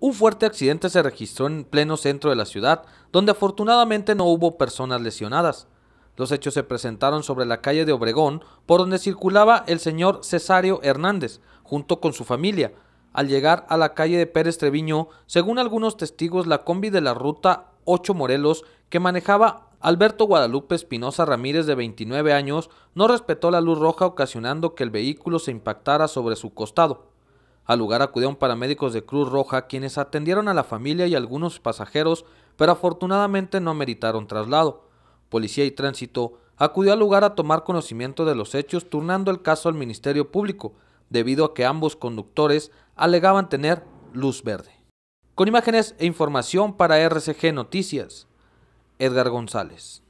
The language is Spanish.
Un fuerte accidente se registró en pleno centro de la ciudad, donde afortunadamente no hubo personas lesionadas. Los hechos se presentaron sobre la calle de Obregón, por donde circulaba el señor Cesario Hernández, junto con su familia. Al llegar a la calle de Pérez Treviño, según algunos testigos, la combi de la ruta 8 Morelos, que manejaba Alberto Guadalupe Espinosa Ramírez, de 29 años, no respetó la luz roja ocasionando que el vehículo se impactara sobre su costado. Al lugar acudieron paramédicos de Cruz Roja quienes atendieron a la familia y algunos pasajeros, pero afortunadamente no meritaron traslado. Policía y tránsito acudió al lugar a tomar conocimiento de los hechos, turnando el caso al Ministerio Público, debido a que ambos conductores alegaban tener luz verde. Con imágenes e información para RCG Noticias, Edgar González.